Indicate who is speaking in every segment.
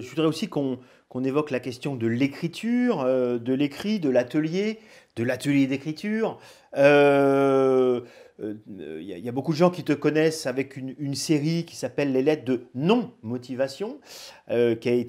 Speaker 1: je voudrais aussi qu'on évoque la question de l'écriture, euh, de l'écrit, de l'atelier, de l'atelier d'écriture. Il euh, euh, y, a beaucoup de gens qui te connaissent avec une, série qui s'appelle Les lettres de non-motivation, qui, a été,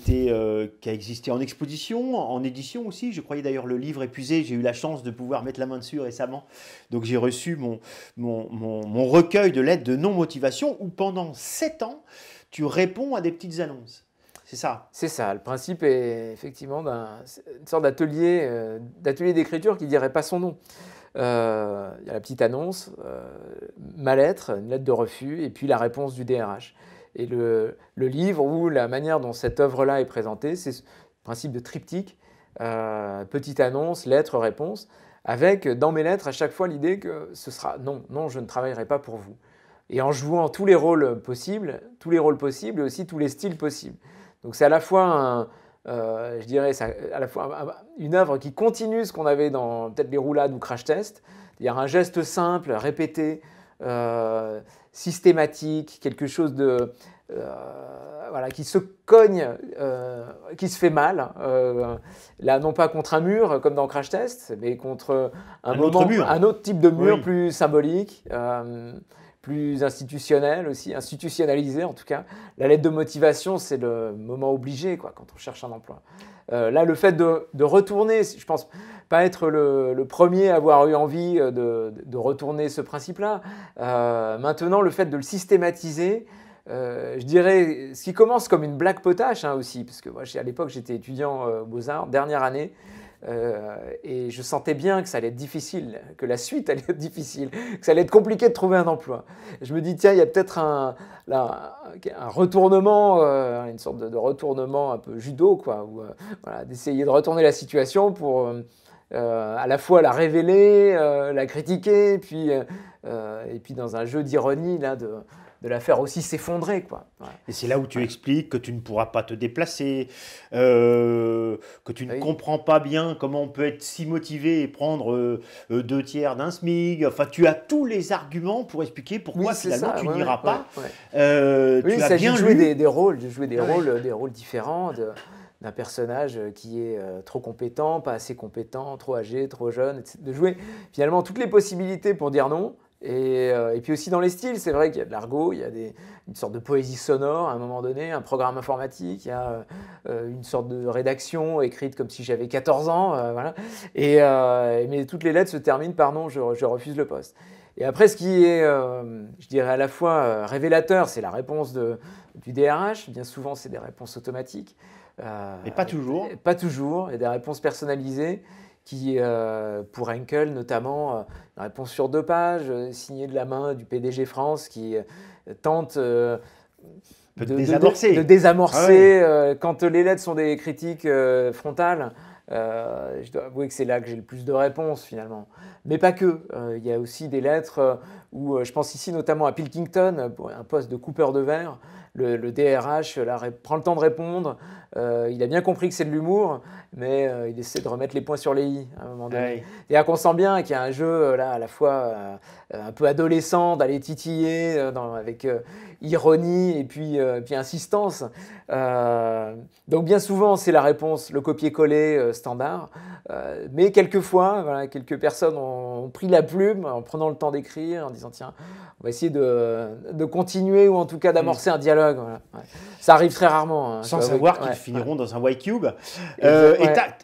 Speaker 1: qui a existé en exposition, en édition aussi. Je croyais d'ailleurs le livre épuisé, j'ai eu la chance de pouvoir mettre la main dessus récemment. Donc j'ai reçu mon, mon, mon recueil de lettres de non-motivation où pendant 7 ans, tu réponds à des petites annonces c'est
Speaker 2: ça C'est ça. Le principe est effectivement d'un, une sorte d'atelier, euh, d'écriture qui ne dirait pas son nom. Euh, il y a la petite annonce, euh, ma lettre, une lettre de refus, et puis la réponse du DRH. Et le, livre ou la manière dont cette œuvre-là est présentée, c'est ce principe de triptyque, petite annonce, lettre, réponse, avec dans mes lettres à chaque fois l'idée que ce sera non, non, je ne travaillerai pas pour vous. Et en jouant tous les rôles possibles, tous les rôles possibles et aussi tous les styles possibles. Donc c'est à la fois euh, je dirais, à la fois une œuvre qui continue ce qu'on avait dans peut-être les roulades ou crash test, c'est-à-dire un geste simple, répété, euh, systématique, quelque chose de euh, voilà, qui se cogne, qui se fait mal, là non pas contre un mur comme dans Crash Test, mais contre un, autre mur. un autre type de mur plus symbolique plus institutionnel aussi, institutionnalisé en tout cas. La lettre de motivation, c'est le moment obligé quand on cherche un emploi. Euh, là, le fait de, retourner, je pense pas être le, premier à avoir eu envie euh, de, retourner ce principe-là. Euh, maintenant, le fait de le systématiser, je dirais, ce qui commence comme une blague potache hein, aussi, parce que moi, à l'époque, j'étais étudiant aux Beaux-Arts, dernière année. Euh, et je sentais bien que ça allait être difficile, que la suite allait être difficile, que ça allait être compliqué de trouver un emploi. Je me dis, tiens, il y a peut-être un, retournement, euh, une sorte de, retournement un peu judo, quoi, ou euh, d'essayer de retourner la situation pour à la fois la révéler, la critiquer, puis, et puis dans un jeu d'ironie, là, de de la faire aussi s'effondrer. quoi.
Speaker 1: Et c'est là où tu expliques que tu ne pourras pas te déplacer, euh, que tu ne comprends pas bien comment on peut être si motivé et prendre euh, euh, deux tiers d'un SMIG. Enfin, tu as tous les arguments pour expliquer pourquoi finalement tu n'iras pas.
Speaker 2: Euh, tu il s'agit de jouer des, rôles, de jouer des, rôles, des rôles différents. d'un personnage qui est trop compétent, pas assez compétent, trop âgé, trop jeune, de jouer finalement toutes les possibilités pour dire non, euh, et, puis aussi dans les styles, c'est vrai qu'il y a de l'argot, il y a une sorte de poésie sonore à un moment donné, un programme informatique, il y a euh, une sorte de rédaction écrite comme si j'avais 14 ans, euh, voilà. Et, mais toutes les lettres se terminent par non, je, refuse le poste. Et après, ce qui est, je dirais, à la fois révélateur, c'est la réponse du DRH. Bien souvent, c'est des réponses automatiques. mais pas toujours. pas toujours, y a des réponses personnalisées qui, euh, pour Henkel notamment, euh, une réponse sur deux pages, euh, signée de la main du PDG France, qui tente de, désamorcer, ah quand les lettres sont des critiques frontales. je dois avouer que c'est là que j'ai le plus de réponses finalement. Mais pas que. Il y a aussi des lettres où je pense ici notamment à Pilkington, pour un poste de coupeur de verre, le, DRH prend le temps de répondre. Euh, il a bien compris que c'est de l'humour, mais euh, il essaie de remettre les points sur les i à un moment Et qu'on sent bien qu'il y a un jeu euh, là à la fois un peu adolescent, d'aller titiller avec ironie et puis, puis insistance. donc bien souvent c'est la réponse, le copier-coller standard. mais quelquefois, voilà, quelques personnes ont, pris la plume en prenant le temps d'écrire, en disant tiens, on va essayer de, continuer ou en tout cas d'amorcer mm. un dialogue voilà. Ça arrive très rarement. Hein, Sans savoir qu'ils finiront dans un Y-Cube. et euh,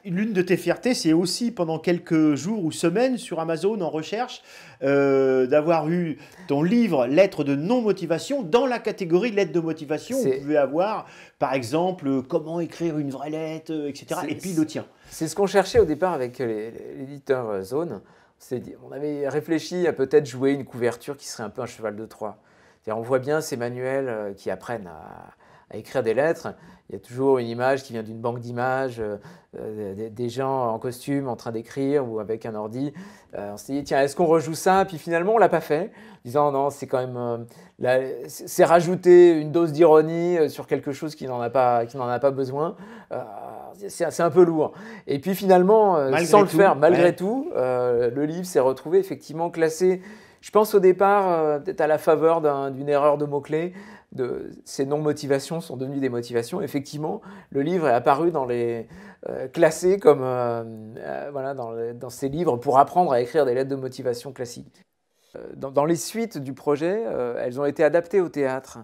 Speaker 2: l'une de tes fiertés, c'est aussi pendant quelques
Speaker 1: jours ou semaines sur Amazon en recherche euh, d'avoir eu ton livre Lettres de non-motivation dans la catégorie Lettres de motivation. Vous pouvez avoir, par exemple, euh,
Speaker 2: comment écrire une vraie lettre, etc. Et puis le tien. C'est ce qu'on cherchait au départ avec l'éditeur Zone. On avait réfléchi à peut-être jouer une couverture qui serait un peu un cheval de Troie. On voit bien ces manuels euh, qui apprennent à, écrire des lettres. Il y a toujours une image qui vient d'une banque d'images, euh, euh, des, gens en costume en train d'écrire ou avec un ordi. on se dit, tiens, est-ce qu'on rejoue ça Puis finalement, on ne l'a pas fait, disant, non, c'est quand même. c'est rajouter une dose d'ironie sur quelque chose qui n'en a, pas, a pas besoin. c'est un peu lourd. Et puis finalement, sans le faire, malgré tout, le livre s'est retrouvé effectivement classé je pense au départ, euh, peut-être à la faveur d'une erreur de mots-clés, de, ces non-motivations sont devenues des motivations. Effectivement, le livre est apparu dans les euh, classés comme euh, voilà dans, ces livres pour apprendre à écrire des lettres de motivation classiques. Dans, les suites du projet, elles ont été adaptées au théâtre.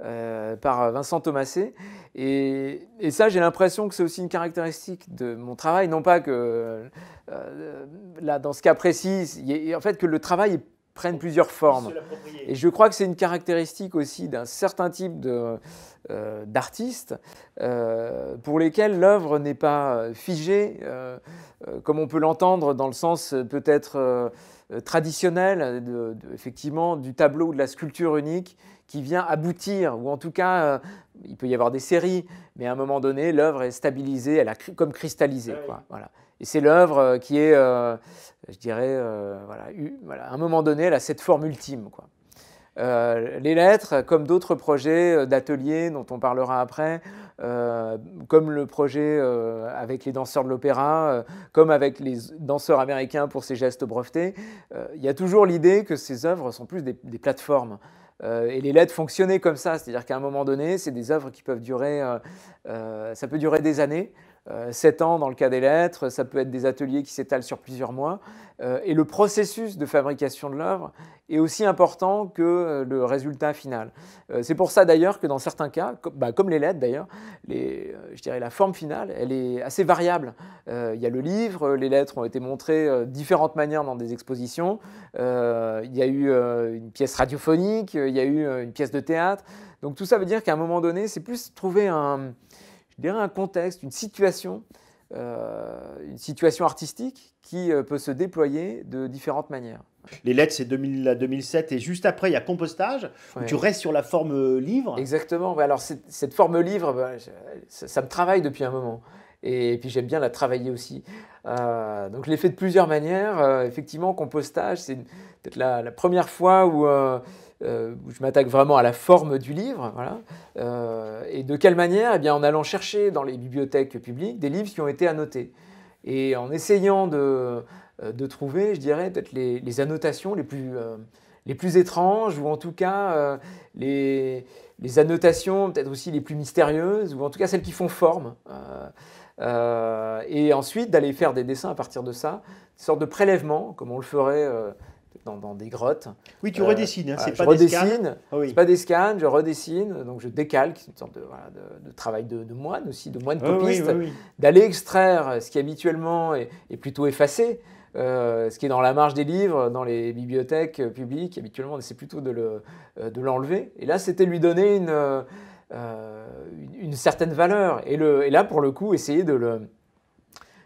Speaker 2: par Vincent Thomassé. Et, ça, j'ai l'impression que c'est aussi une caractéristique de mon travail. Non pas que, là, dans ce cas précis, en fait, que le travail est prennent plusieurs formes. Et je crois que c'est une caractéristique aussi d'un certain type euh, d'artistes euh, pour lesquels l'œuvre n'est pas euh, figée, comme on peut l'entendre dans le sens peut-être traditionnel, de, effectivement, du tableau ou de la sculpture unique qui vient aboutir, ou en tout cas, il peut y avoir des séries, mais à un moment donné, l'œuvre est stabilisée, elle a comme cristallisé. Ah quoi, voilà. Et c'est l'œuvre euh, qui est, euh, je dirais, euh, voilà, à un moment donné, elle a cette forme ultime. les lettres, comme d'autres projets d'ateliers dont on parlera après, comme le projet avec les danseurs de l'opéra, comme avec les danseurs américains pour ces gestes brevetés, il y a toujours l'idée que ces œuvres sont plus des, plateformes. et les lettres fonctionnaient comme ça, c'est-à-dire qu'à un moment donné, c'est des œuvres qui peuvent durer, ça peut durer des années, 7 euh, ans dans le cas des lettres, ça peut être des ateliers qui s'étalent sur plusieurs mois. Euh, et le processus de fabrication de l'œuvre est aussi important que euh, le résultat final. c'est pour ça d'ailleurs que dans certains cas, bah, comme les lettres d'ailleurs, je dirais la forme finale, elle est assez variable. Il y a le livre, les lettres ont été montrées de différentes manières dans des expositions, il y a eu une pièce radiophonique, il y a eu une pièce de théâtre. Donc tout ça veut dire qu'à un moment donné, c'est plus trouver un y a un contexte, une situation, euh, une situation artistique qui euh, peut se déployer de différentes manières. Les lettres, c'est 2000 2007, et juste après, il y a compostage, où tu restes sur la forme euh, livre. Exactement, alors cette forme livre, bah, ça, me travaille depuis un moment. Et, puis j'aime bien la travailler aussi. donc je l'ai fait de plusieurs manières. effectivement, compostage, c'est peut-être la, la, première fois où euh, je m'attaque vraiment à la forme du livre. Voilà. Euh, et de quelle manière eh bien, En allant chercher dans les bibliothèques publiques des livres qui ont été annotés. Et en essayant de, euh, trouver, je dirais, peut-être les, annotations les plus, les plus étranges, ou en tout cas les, les, annotations peut-être aussi les plus mystérieuses, ou en tout cas celles qui font forme. et ensuite d'aller faire des dessins à partir de ça, une sorte de prélèvement, comme on le ferait dans, des grottes. Oui, tu redessines, hein, euh, ah c'est pas, des scans. pas des scans, je redessine, donc je décale, c'est une sorte de, travail de, moine aussi, de moine ah copiste, d'aller extraire ce qui habituellement est, plutôt effacé. Euh, ce qui est dans la marge des livres, dans les bibliothèques publiques, habituellement on essaie plutôt de euh, l'enlever. et là, c'était lui donner une, certaine valeur. Et, le, là, pour le coup, essayer de le,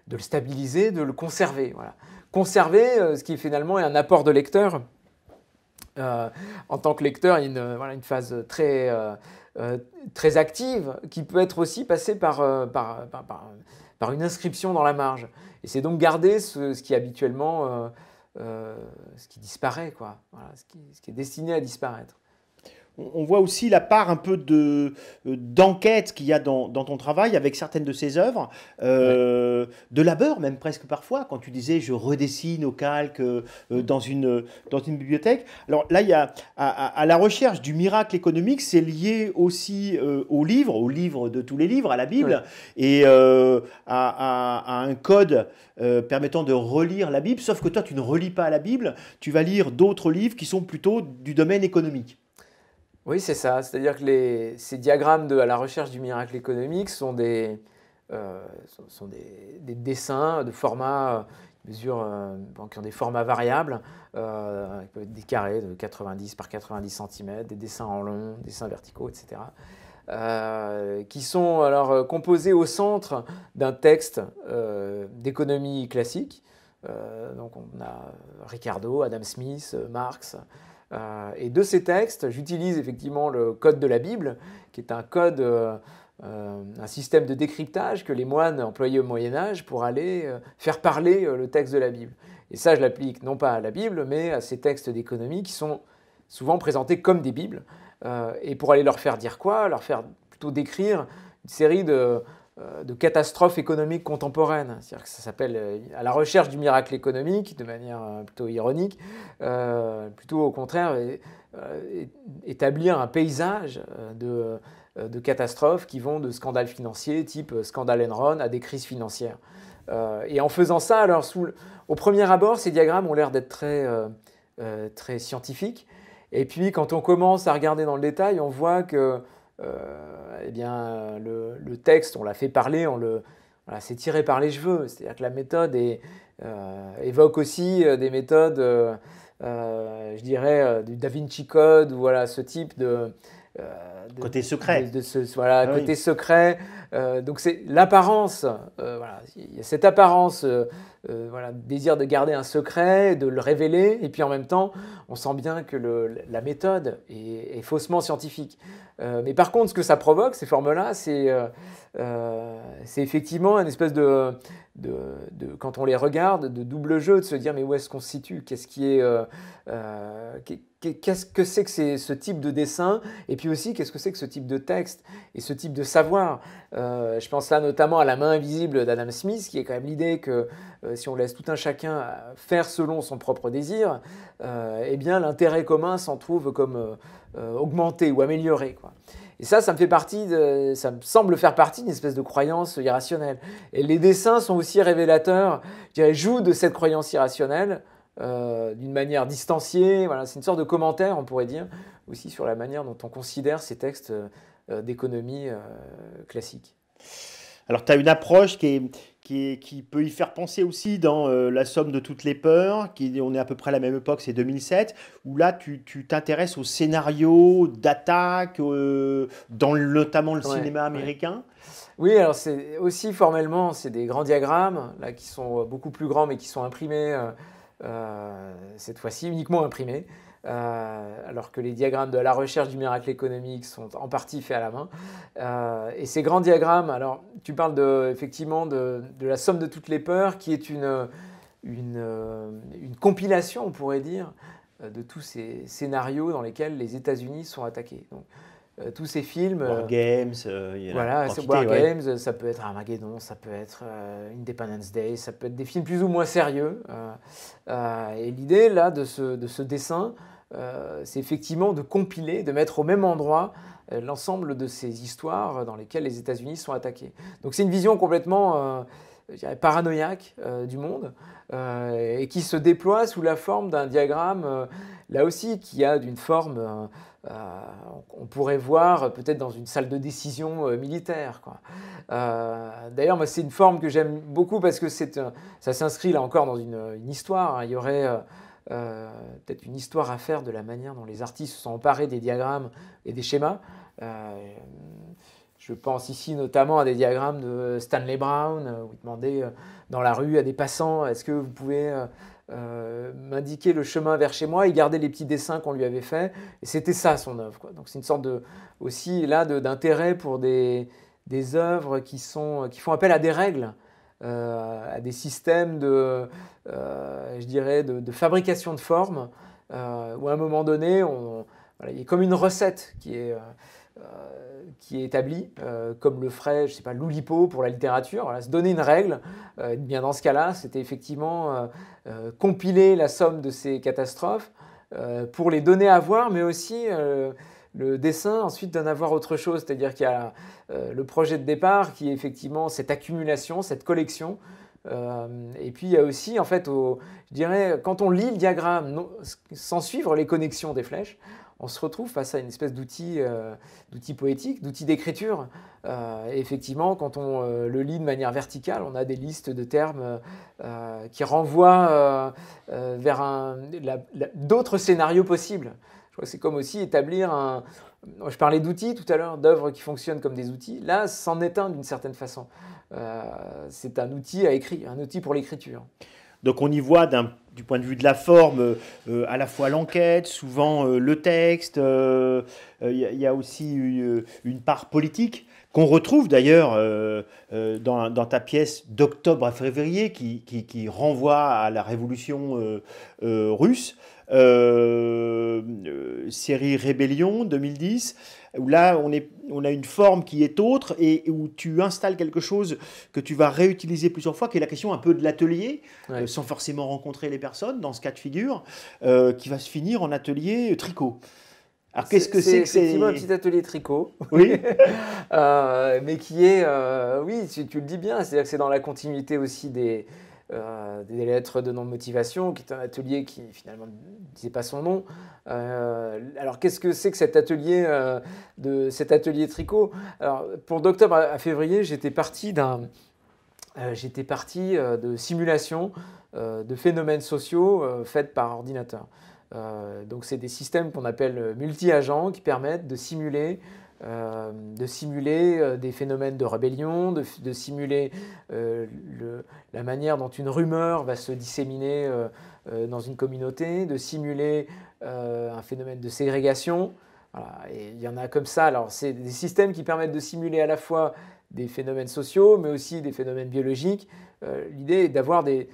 Speaker 2: de le stabiliser, de le conserver. Voilà. Conserver, euh, ce qui finalement est un apport de lecteur. Euh, en tant que lecteur, il euh, une, phase très, très active qui peut être aussi passée par, par, une inscription dans la marge. Et c'est donc garder ce, ce qui habituellement, ce qui disparaît, quoi. Voilà, ce qui est destiné à disparaître on
Speaker 1: voit aussi la part un peu euh, d'enquête qu'il y a dans, ton travail avec certaines de ses œuvres, euh, de labeur même presque parfois, quand tu disais je redessine au calque euh, dans, une, bibliothèque. Alors là, il à, la recherche du miracle économique, c'est lié aussi aux au livre, au de tous les livres, à la Bible, et à, à, un code permettant de relire la Bible, sauf que toi, tu ne relis pas la Bible, tu vas lire d'autres livres qui sont plutôt du domaine économique.
Speaker 2: Oui, c'est ça. C'est-à-dire que ces diagrammes de à la recherche du miracle économique sont des, euh, sont, des, dessins de formats euh, euh, qui ont des formats variables, des carrés de 90 par 90 cm, des dessins en long, des dessins verticaux, etc., qui sont alors composés au centre d'un texte d'économie classique. donc on a Ricardo, Adam Smith, Marx, euh, et de ces textes, j'utilise effectivement le code de la Bible, qui est un code, euh, euh, un système de décryptage que les moines employaient au Moyen Âge pour aller faire parler le texte de la Bible. Et ça, je l'applique non pas à la Bible, mais à ces textes d'économie qui sont souvent présentés comme des Bibles. et pour aller leur faire dire quoi Leur faire plutôt décrire une série de euh, de catastrophes économiques contemporaines. C'est-à-dire que ça s'appelle euh, à la recherche du miracle économique, de manière euh, plutôt ironique, plutôt au contraire, établir un paysage de, catastrophes qui vont de scandales financiers, type scandale Enron, à des crises financières. et en faisant ça, alors, au premier abord, ces diagrammes ont l'air d'être très, très scientifiques. Et puis, quand on commence à regarder dans le détail, on voit que euh, eh bien, le, texte, on l'a fait parler, on le, c'est tiré par les cheveux. C'est-à-dire que la méthode euh, évoque aussi euh, des méthodes, je dirais, du Da Vinci Code, voilà, ce type de... côté secret. voilà, ah côté secret, euh, donc c'est l'apparence, euh, voilà, cette apparence, euh, désir de garder un secret, de le révéler, et puis en même temps, on sent bien que la méthode est faussement scientifique. mais par contre, ce que ça provoque, ces formes-là, c'est euh, c'est effectivement une espèce de, quand on les regarde, de double jeu, de se dire mais où est-ce qu'on se situe Qu'est-ce qui est, euh, euh, qu'est-ce que c'est que ce type de dessin Et puis aussi, qu'est-ce que c'est que ce type de texte et ce type de savoir Je pense là notamment à la main invisible d'Adam Smith, qui est quand même l'idée que si on laisse tout un chacun faire selon son propre désir, eh bien l'intérêt commun s'en trouve comme augmenté ou amélioré. Quoi. Et ça, ça me fait partie, de, ça me semble faire partie d'une espèce de croyance irrationnelle. Et les dessins sont aussi révélateurs, je dirais, jouent de cette croyance irrationnelle euh, d'une manière distanciée. Voilà, c'est une sorte de commentaire, on pourrait dire, aussi sur la manière dont on considère ces textes euh, d'économie euh, classique.
Speaker 1: Alors, tu as une approche qui est, qui, peut y faire penser aussi dans euh, La somme de toutes les peurs, qui, on est à peu près à la même époque, c'est 2007, où là tu t'intéresses aux scénarios d'attaque,
Speaker 2: notamment euh,
Speaker 1: dans le, notamment
Speaker 2: le cinéma américain. Oui, alors c'est aussi formellement, c'est des grands diagrammes, là qui sont beaucoup plus grands mais qui sont imprimés, euh, cette fois-ci uniquement imprimés. Euh, alors que les diagrammes de la recherche du miracle économique sont en partie faits à la main. Euh, et ces grands diagrammes, alors tu parles effectivement de, la somme de toutes les peurs qui est une, euh, compilation, on pourrait dire, de tous ces scénarios dans lesquels les États-Unis sont attaqués. Donc, tous ces films. War Games, voilà, c'est War Games, ça peut être Armageddon, ça peut être Independence Day, ça peut être des films plus ou moins sérieux. et l'idée là de ce dessin, euh, c'est effectivement de compiler, de mettre au même endroit euh, l'ensemble de ces histoires dans lesquelles les États-Unis sont attaqués. Donc c'est une vision complètement euh, paranoïaque du monde et qui se déploie sous la forme d'un diagramme, là aussi, qui a d'une forme, qu'on pourrait voir peut-être dans une salle de décision militaire. D'ailleurs, moi, c'est une forme que j'aime beaucoup parce que ça s'inscrit là encore dans une, histoire. Hein. Il y aurait euh, peut-être une histoire à faire de la manière dont les artistes se sont emparés des diagrammes et des schémas. Euh, je pense ici notamment à des diagrammes de Stanley Brown, euh, où il demandait dans la rue à des passants, est-ce que vous pouvez m'indiquer le chemin vers chez moi, il gardait les petits dessins qu'on lui avait faits, et c'était ça son œuvre. Donc c'est une sorte de, aussi là d'intérêt pour des, œuvres qui, sont, qui font appel à des règles, à des systèmes de, euh, je dirais, de, fabrication de forme, euh, où à un moment donné, il y a comme une recette qui est... Euh, établie comme le ferait, je sais pas, l'oulipo pour la littérature, se donner une règle. bien dans ce cas-là, c'était effectivement compiler la somme de ces catastrophes pour les donner à voir, mais aussi le dessin ensuite d'en avoir autre chose, c'est-à-dire qu'il y a le projet de départ qui est effectivement cette accumulation, cette collection euh, et puis il y a aussi, en fait, au, je dirais, quand on lit le diagramme sans suivre les connexions des flèches, on se retrouve face à une espèce d'outil euh, poétique, d'outil d'écriture. Euh, effectivement, quand on euh, le lit de manière verticale, on a des listes de termes qui renvoient vers d'autres scénarios possibles. Je crois que c'est comme aussi établir un, je parlais d'outils tout à l'heure, d'œuvres qui fonctionnent comme des outils. Là, c'en est un d'une certaine façon. Euh, c'est un outil à écrire, un outil pour l'écriture. Donc on y voit
Speaker 1: du point de vue de la forme, euh, euh, à la fois l'enquête, souvent le texte, il y, a aussi une, part politique qu'on retrouve d'ailleurs dans, ta pièce d'octobre à février qui, renvoie à la révolution russe. Euh, euh, série Rébellion 2010, où là on, est, on a une forme qui est autre et, où tu installes quelque chose que tu vas réutiliser plusieurs fois, qui est la question un peu de l'atelier, euh, sans forcément rencontrer les personnes dans ce cas de figure, qui va se finir en atelier tricot. Alors qu'est-ce que c'est que c'est effectivement un petit
Speaker 2: atelier tricot, oui, mais qui est, oui, tu, tu, le dis bien, c'est-à-dire que c'est dans la continuité aussi des, euh, des lettres de nom de motivation, qui est un atelier qui finalement ne disait pas son nom. Euh, alors qu'est-ce que c'est que cet atelier, euh, de, cet atelier tricot Alors pour d'octobre à février, j'étais parti d'un... j'étais parti de simulations de phénomènes sociaux faites par ordinateur. donc c'est des systèmes qu'on appelle multi-agents qui permettent de simuler euh, de simuler euh, des phénomènes de rébellion, de, simuler euh, la manière dont une rumeur va se disséminer dans une communauté, de simuler un phénomène de ségrégation. il y en a comme ça. Alors, c'est des systèmes qui permettent de simuler à la fois des phénomènes sociaux, mais aussi des phénomènes biologiques. L'idée est d'avoir des,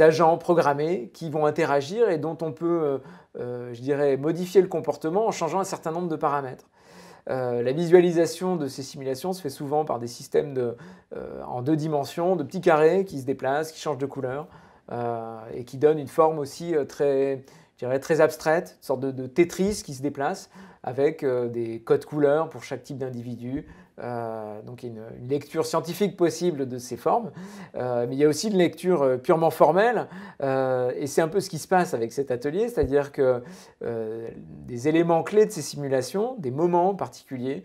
Speaker 2: agents programmés qui vont interagir et dont on peut, je dirais, modifier le comportement en changeant un certain nombre de paramètres. Euh, la visualisation de ces simulations se fait souvent par des systèmes euh, en deux dimensions, de petits carrés qui se déplacent, qui changent de couleur euh, et qui donnent une forme aussi très, très abstraite, une sorte de, de Tetris qui se déplace avec des codes couleurs pour chaque type d'individu, euh, donc une, lecture scientifique possible de ces formes, euh, mais il y a aussi une lecture euh, purement formelle, et c'est un peu ce qui se passe avec cet atelier, c'est-à-dire que des éléments clés de ces simulations, des moments particuliers,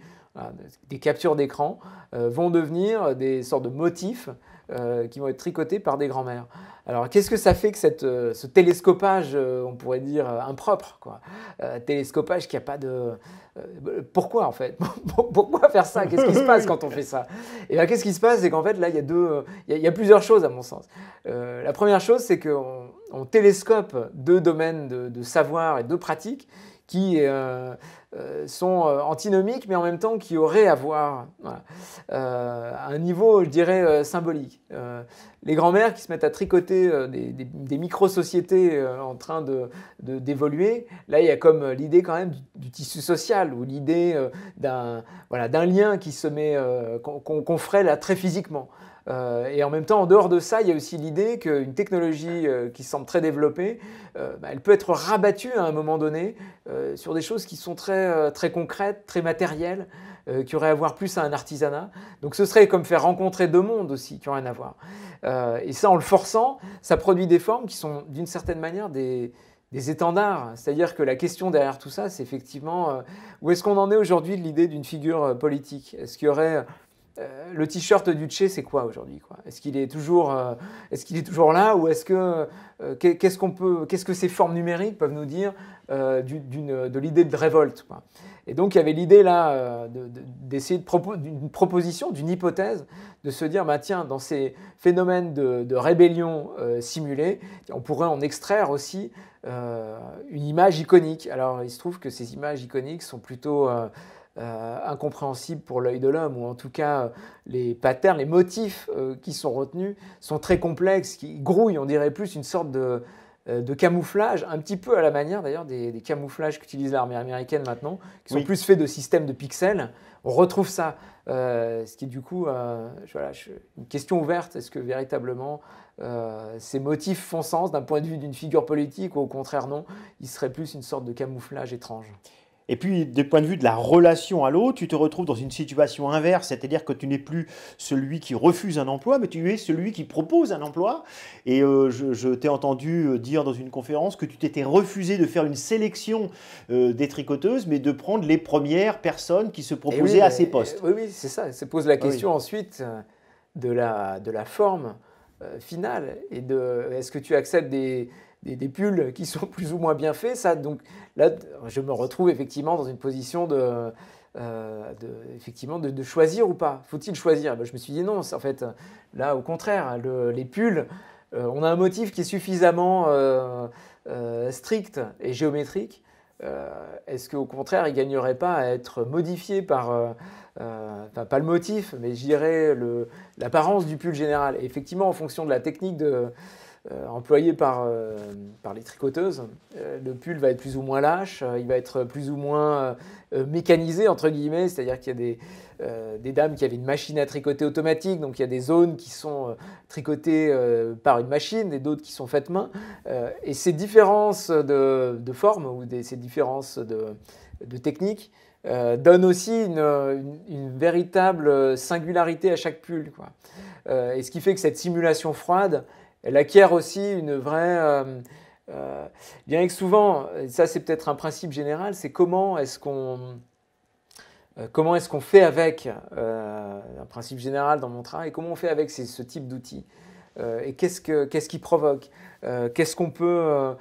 Speaker 2: des captures d'écran, vont devenir des sortes de motifs euh, qui vont être tricotées par des grands-mères. Alors qu'est-ce que ça fait que cette, euh, ce télescopage, euh, on pourrait dire impropre, quoi Télescopage qui a pas de... pourquoi en fait Pourquoi faire ça Qu'est-ce qui se passe quand on fait ça Et bien qu'est-ce qui se passe C'est qu'en fait là, il y, a il, y a, plusieurs choses à mon sens. la première chose, c'est qu'on on télescope deux domaines de, de savoir et de pratique qui euh, euh, sont euh, antinomiques, mais en même temps qui auraient à voir un niveau, je dirais, symbolique. les grands-mères qui se mettent à tricoter des, des, micro-sociétés en train d'évoluer, de, là, il y a comme l'idée quand même du, tissu social, ou l'idée d'un voilà, lien qui se met, qu'on ferait là très physiquement. Euh, et en même temps, en dehors de ça, il y a aussi l'idée qu'une technologie euh, qui semble très développée, euh, bah, elle peut être rabattue à un moment donné sur des choses qui sont très, très concrètes, très matérielles, qui auraient à voir plus à un artisanat. Donc ce serait comme faire rencontrer deux mondes aussi qui n'ont rien à voir. et ça, en le forçant, ça produit des formes qui sont d'une certaine manière des, étendards. C'est-à-dire que la question derrière tout ça, c'est effectivement où est-ce qu'on en est aujourd'hui de l'idée d'une figure politique Est-ce qu'il y aurait euh, le t-shirt du Tché, c'est quoi aujourd'hui Est-ce qu'il est toujours, euh, est-ce est toujours là ou est-ce que euh, qu'est-ce peut, ce que ces formes numériques peuvent nous dire de l'idée de révolte Et donc il y avait l'idée là d'essayer d'une proposition, d'une hypothèse, de se dire bah, tiens dans ces phénomènes de, de rébellion simulée, on pourrait en extraire aussi une image iconique. Alors il se trouve que ces images iconiques sont plutôt euh, incompréhensible pour l'œil de l'homme, ou en tout cas euh, les patterns, les motifs euh, qui sont retenus sont très complexes, qui grouillent, on dirait plus une sorte de, camouflage, un petit peu à la manière d'ailleurs des, camouflages qu'utilise l'armée américaine maintenant, qui sont plus faits de systèmes de pixels. On retrouve ça, ce qui est du coup une question ouverte. Est-ce que véritablement ces motifs font sens d'un point de vue d'une figure politique ou au contraire non Ils seraient plus une sorte de camouflage étrange. Et puis, du point
Speaker 1: de vue de la relation à l'autre, tu te retrouves dans une situation inverse, c'est-à-dire que tu n'es plus celui qui refuse un emploi, mais tu es celui qui propose un emploi. Et euh, je, t'ai entendu euh, dire dans une conférence que tu t'étais refusé de faire une sélection euh, des tricoteuses, mais de prendre les
Speaker 2: premières personnes qui se proposaient à ces postes. Oui, oui, c'est ça. Se pose la ah question ensuite de la, de la forme finale et de est-ce que tu acceptes des des, pulls qui sont plus ou moins bien faits. Ça, donc là, je me retrouve effectivement dans une position de, euh, effectivement de, choisir ou pas. Faut-il choisir eh ben, Je me suis dit non. En fait, là, au contraire, les pulls, euh, on a un motif qui est suffisamment euh, strict et géométrique. Est-ce qu'au contraire, il gagnerait pas à être modifié par enfin, pas le motif, mais je dirais l'apparence du pull général. effectivement, en fonction de la technique de, euh, employé euh, par, les tricoteuses. Euh, le pull va être plus ou moins lâche, il va être plus ou moins mécanisé, entre guillemets, c'est-à-dire qu'il y a des, dames qui avaient une machine à tricoter automatique, donc il y a des zones qui sont tricotées par une machine et d'autres qui sont faites main. et ces différences de, de forme ou ces différences de, de technique donnent aussi une, véritable singularité à chaque pull. et ce qui fait que cette simulation froide elle acquiert aussi une vraie... Euh, euh, bien que souvent, ça c'est peut-être un principe général, c'est comment est-ce qu'on euh, comment est-ce qu'on fait avec, un principe général dans mon travail, comment on fait avec ce type d'outils Et qu'est-ce, que, quest qui provoque Est-ce qu'on peut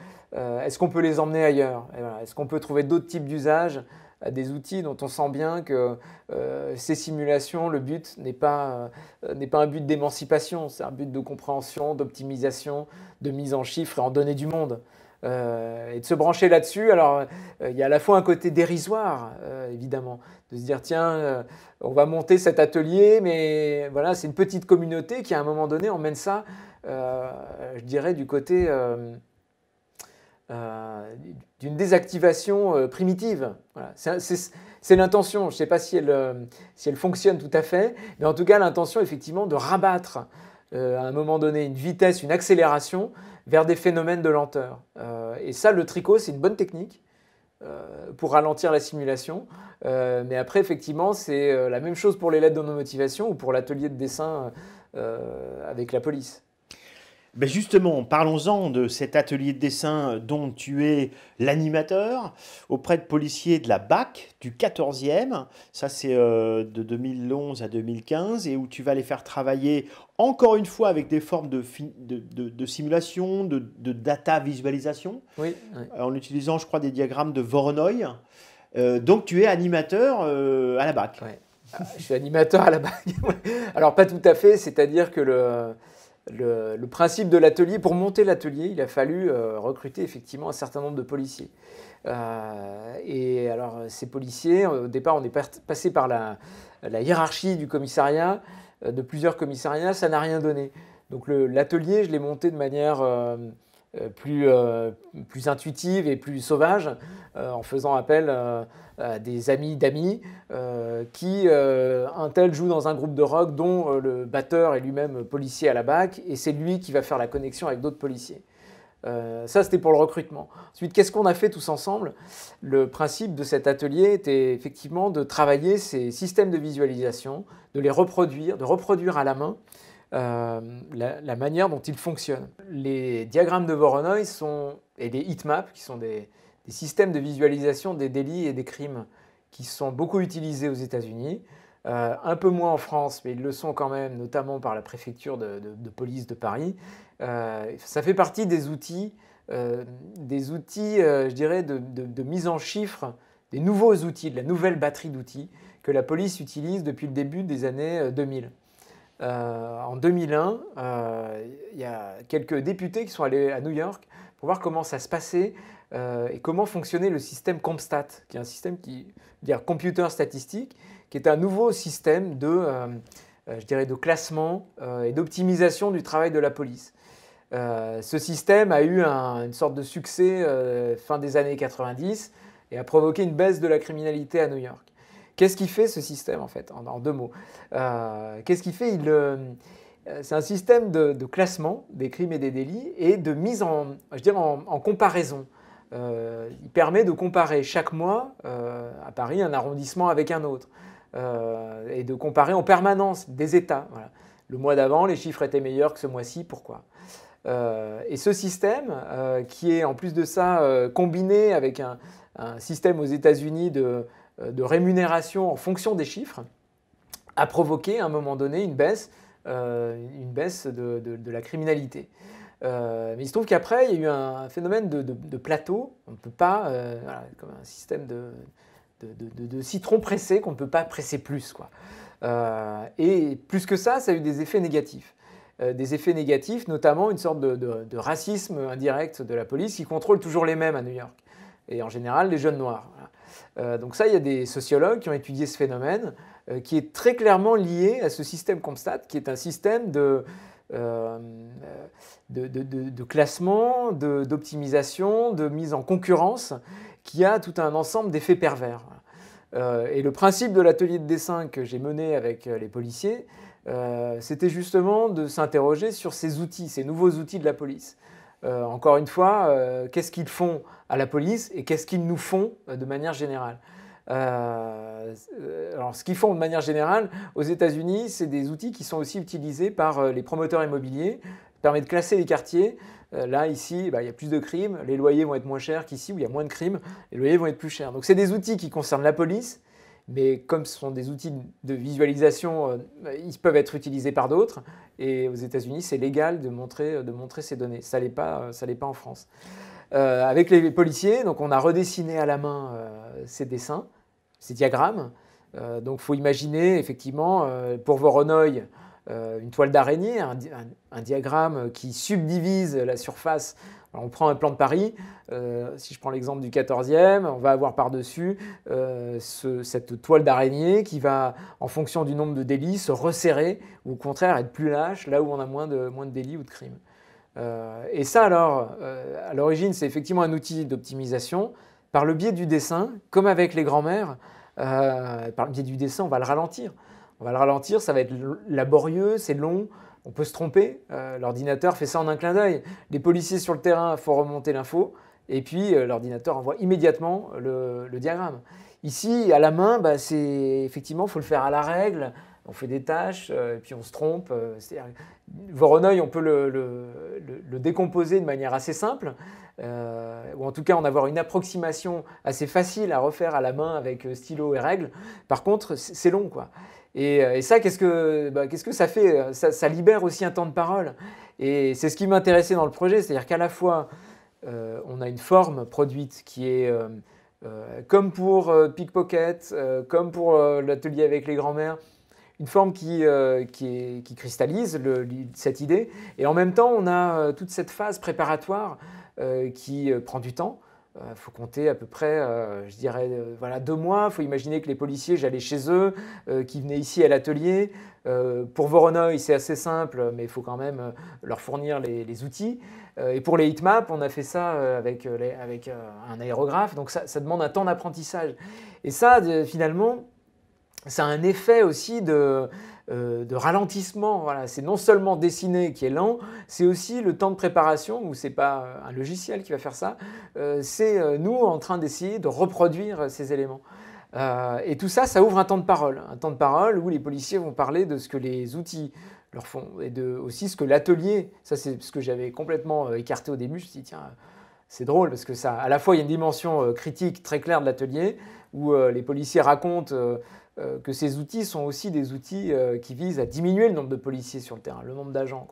Speaker 2: les emmener ailleurs Est-ce qu'on peut trouver d'autres types d'usages à des outils dont on sent bien que euh, ces simulations, le but n'est pas, euh, pas un but d'émancipation, c'est un but de compréhension, d'optimisation, de mise en chiffres et en données du monde. Euh, et de se brancher là-dessus, alors il y a à la fois un côté dérisoire, évidemment, de se dire tiens, on va monter cet atelier, mais voilà, c'est une petite communauté qui à un moment donné emmène ça, je dirais, du côté euh, d'une désactivation euh, primitive. C'est l'intention. Je ne sais pas si elle, euh, si elle fonctionne tout à fait, mais en tout cas l'intention effectivement de rabattre à un moment donné une vitesse, une accélération vers des phénomènes de lenteur. et ça, le tricot, c'est une bonne technique pour ralentir la simulation. mais après, effectivement, c'est la même chose pour les lettres de nos motivations ou pour l'atelier de dessin avec la police. Ben justement, parlons-en de cet atelier
Speaker 1: de dessin dont tu es l'animateur auprès de policiers de la BAC du 14e. Ça, c'est euh, de 2011 à 2015 et où tu vas les faire travailler encore une fois avec des formes de, de, simulation, de, data visualisation, oui, en utilisant, je crois, des diagrammes de Voronoi. Euh, donc, tu es
Speaker 2: animateur euh, à la BAC. Je suis animateur à la BAC. Alors, pas tout à fait, c'est-à-dire que le le, principe de l'atelier, pour monter l'atelier, il a fallu euh, recruter effectivement un certain nombre de policiers. Euh, et alors ces policiers, au départ, on est passé par la, hiérarchie du commissariat, euh, de plusieurs commissariats, ça n'a rien donné. Donc l'atelier, je l'ai monté de manière euh, plus, euh, plus intuitive et plus sauvage, euh, en faisant appel à des amis d'amis, qui, un tel joue dans un groupe de rock dont le batteur est lui-même policier à la BAC, et c'est lui qui va faire la connexion avec d'autres policiers. ça, c'était pour le recrutement. Ensuite, qu'est-ce qu'on a fait tous ensemble Le principe de cet atelier était effectivement de travailler ces systèmes de visualisation, de les reproduire, de reproduire à la main euh, la, manière dont ils fonctionnent. Les diagrammes de Voronoi sont, et les heatmaps, qui sont des, systèmes de visualisation des délits et des crimes, qui sont beaucoup utilisés aux États-Unis, euh, un peu moins en France, mais ils le sont quand même, notamment par la préfecture de, police de Paris. Euh, ça fait partie des outils, des outils, je dirais, de, de mise en chiffres, des nouveaux outils, de la nouvelle batterie d'outils que la police utilise depuis le début des années 2000. Euh, en 2001, euh, il y a quelques députés qui sont allés à New York pour voir comment ça se passait euh, et comment fonctionnait le système Compstat, qui est un système qui dire computer statistique, qui est un nouveau système de, je dirais, de classement et d'optimisation du travail de la police. ce système a eu une sorte de succès fin des années 90 et a provoqué une baisse de la criminalité à New York. Qu'est-ce qui fait ce système, en fait, en, deux mots euh, Qu'est-ce qui fait il, euh, euh, C'est un système de, classement des crimes et des délits et de mise en, je en, comparaison. il permet de comparer chaque mois à Paris un arrondissement avec un autre et de comparer en permanence des États. Le mois d'avant, les chiffres étaient meilleurs que ce mois-ci, pourquoi Et ce système, qui est en plus de ça combiné avec un système aux États-Unis de, euh, de rémunération en fonction des chiffres a provoqué à un moment donné une baisse, euh, une baisse de, la criminalité. Euh, mais il se trouve qu'après, il y a eu un phénomène de, plateau. On ne peut pas, comme un système de, citron pressé qu'on ne peut pas presser plus. Quoi. et plus que ça, ça a eu des effets négatifs. des effets négatifs, notamment une sorte de, racisme indirect de la police qui contrôle toujours les mêmes à New York. Et en général, les jeunes noirs. Euh, donc ça, il y a des sociologues qui ont étudié ce phénomène, euh, qui est très clairement lié à ce système constate, qui est un système de euh, classement, d'optimisation, de mise en concurrence, qui a tout un ensemble d'effets pervers. et le principe de l'atelier de dessin que j'ai mené avec les policiers, c'était justement de s'interroger sur ces outils, ces nouveaux outils de la police. Euh, encore une fois, euh, qu'est-ce qu'ils font à la police et qu'est-ce qu'ils nous font euh, de manière générale. alors, ce qu'ils font de manière générale aux États-Unis, c'est des outils qui sont aussi utilisés par les promoteurs immobiliers, Ça permettent de classer les quartiers. là, ici, bah, il y a plus de crimes, les loyers vont être moins chers qu'ici où il y a moins de crimes, les loyers vont être plus chers. Donc, c'est des outils qui concernent la police, mais comme ce sont des outils de visualisation, euh, ils peuvent être utilisés par d'autres. Et aux États-Unis, c'est légal de montrer, de montrer ces données. Ça l'est pas, euh, ça l'est pas en France. Euh, avec les policiers, donc on a redessiné à la main ces dessins, ces diagrammes. Donc, donc, faut imaginer effectivement pour Voronoi une toile d'araignée, un, diagramme qui subdivise la surface on prend un plan de Paris, euh, si je prends l'exemple du 14e, on va avoir par-dessus euh, cette toile d'araignée qui va, en fonction du nombre de délits, se resserrer ou au contraire être plus lâche là où on a moins de, moins de délits ou de crimes. Euh, et ça alors, à l'origine, c'est effectivement un outil d'optimisation. Par le biais du dessin, comme avec les grands-mères, par le biais du dessin, on va le ralentir. On va le ralentir, ça va être laborieux, c'est long, on peut se tromper, euh, l'ordinateur fait ça en un clin d'œil. Les policiers sur le terrain font remonter l'info, et puis euh, l'ordinateur envoie immédiatement le, diagramme. Ici, à la main, bah, c'est effectivement, faut le faire à la règle. On fait des tâches, euh, et puis on se trompe. Voronoi, on peut le, le, décomposer de manière assez simple, ou en tout cas en avoir une approximation assez facile à refaire à la main avec stylo et règle. Par contre, c'est long, quoi. Euh, et, ça, qu'est-ce que, bah, ça fait euh, ça, libère aussi un temps de parole. Et c'est ce qui m'intéressait dans le projet, c'est-à-dire qu'à la fois, euh, on a une forme produite qui est comme pour Pickpocket, comme pour l'atelier avec les grands-mères, une forme qui, cristallise cette idée. Et en même temps, on a toute cette phase préparatoire qui prend du temps il euh, faut compter à peu près, euh, je dirais, euh, voilà, deux mois. Il faut imaginer que les policiers, j'allais chez eux, qu'ils qui venaient ici à l'atelier. pour Voronoi, c'est assez simple, mais il faut quand même leur fournir les, outils. et pour les heatmaps, on a fait ça avec, avec un aérographe. Donc ça, demande un temps d'apprentissage. Et ça, finalement, ça a un effet aussi de, euh, de ralentissement. Voilà. C'est non seulement dessiner qui est lent, c'est aussi le temps de préparation, où c'est pas euh, un logiciel qui va faire ça, euh, c'est nous en train d'essayer de reproduire ces éléments. et tout ça, ça ouvre un temps de parole, un temps de parole où les policiers vont parler de ce que les outils leur font et de aussi ce que l'atelier, ça c'est ce que j'avais complètement écarté au début, je me suis dit tiens, c'est drôle parce que ça, à la fois il y a une dimension critique très claire de l'atelier où les policiers racontent euh, que ces outils sont aussi des outils euh, qui visent à diminuer le nombre de policiers sur le terrain, le nombre d'agents.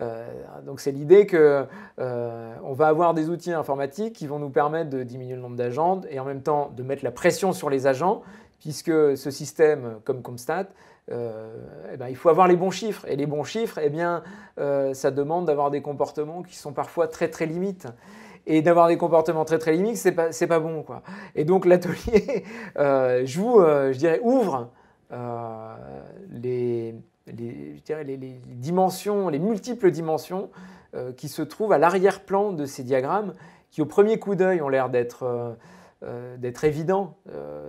Speaker 2: Euh, donc c'est l'idée qu'on va avoir des outils informatiques qui vont nous permettre de diminuer le nombre d'agents et en même temps de mettre la pression sur les agents, puisque ce système, comme Comstat, eh ben, il faut avoir les bons chiffres. Et les bons chiffres, eh bien, ça demande d'avoir des comportements qui sont parfois très très limites et d'avoir des comportements très très limites, c'est pas, pas bon. Quoi. Et donc l'atelier euh, joue, euh, je dirais, ouvre euh, les, les, je dirais, les, dimensions, les multiples dimensions qui se trouvent à l'arrière-plan de ces diagrammes qui au premier coup d'œil ont l'air d'être évidents,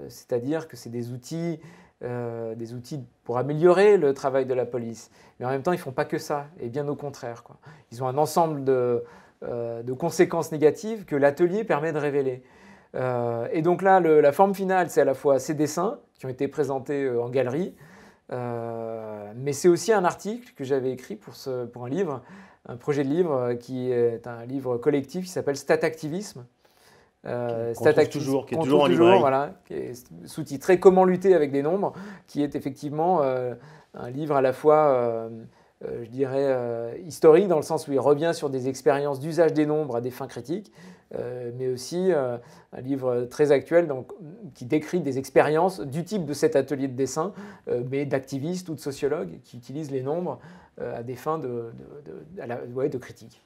Speaker 2: c'est-à-dire que c'est des outils des outils pour améliorer le travail de la police. Mais en même temps, ils font pas que ça, et bien au contraire. Quoi. Ils ont un ensemble de, euh, de conséquences négatives que l'atelier permet de révéler. Euh, et donc là, la forme finale, c'est à la fois ces dessins qui ont été présentés euh, en galerie, mais c'est aussi un article que j'avais écrit pour, ce, pour, un livre, un projet de livre qui est un livre collectif qui s'appelle Statactivisme. Stat qui est toujours, en voilà, qui est sous-titré Comment lutter avec des nombres, qui est effectivement un livre à la fois euh, je dirais, euh, historique, dans le sens où il revient sur des expériences d'usage des nombres à des fins critiques, euh, mais aussi un livre très actuel qui décrit des expériences du type de cet atelier de dessin, mais d'activistes ou de sociologues qui utilisent les nombres à des fins de, de, de critique.